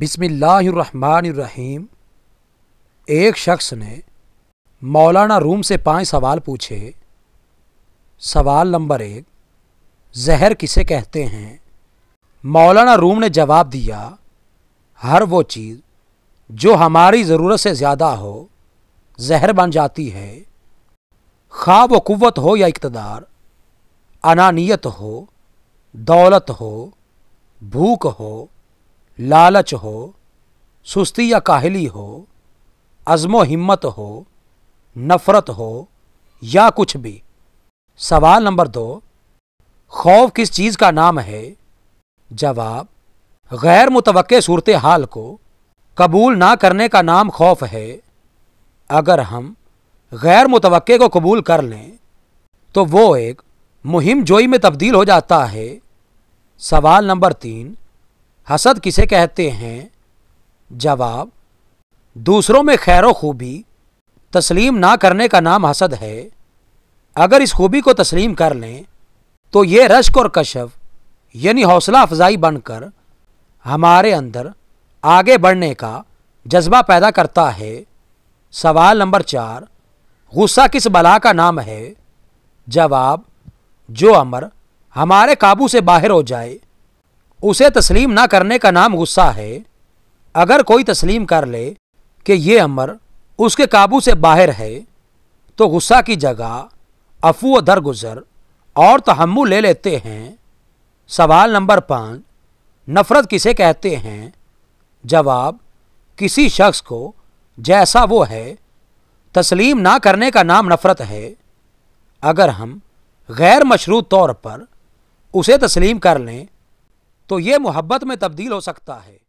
बिसमीम एक शख्स ने मौलाना रूम से पांच सवाल पूछे सवाल नंबर एक जहर किसे कहते हैं मौलाना रूम ने जवाब दिया हर वो चीज़ जो हमारी ज़रूरत से ज़्यादा हो जहर बन जाती है खा वो कुत हो या इकतदार अनानियत हो दौलत हो भूख हो लालच हो सुस्ती या काहली हो अज़मो हिम्मत हो नफ़रत हो या कुछ भी सवाल नंबर दो खौफ किस चीज़ का नाम है जवाब गैर मुतवक्के सूरत हाल को कबूल ना करने का नाम खौफ है अगर हम गैर मुतवक्के को कबूल कर लें तो वो एक मुहिम जोई में तब्दील हो जाता है सवाल नंबर तीन हसद किसे कहते हैं जवाब दूसरों में खैर खूबी तस्लीम ना करने का नाम हसद है अगर इस खूबी को तस्लीम कर लें तो ये रश्क और कशव यानी हौसला अफजाई बनकर हमारे अंदर आगे बढ़ने का जज्बा पैदा करता है सवाल नंबर चार गुस्सा किस बला का नाम है जवाब जो अमर हमारे काबू से बाहर हो जाए उसे तस्लीम ना करने का नाम गुस्सा है अगर कोई तस्लीम कर ले कि ये अमर उसके काबू से बाहर है तो गुस्सा की जगह अफू दरगुजर और तहमु ले लेते हैं सवाल नंबर पाँच नफ़रत किसे कहते हैं जवाब किसी शख्स को जैसा वो है तस्लीम ना करने का नाम नफ़रत है अगर हम गैर मशरूत तौर पर उसे तस्लीम कर लें तो ये मोहब्बत में तब्दील हो सकता है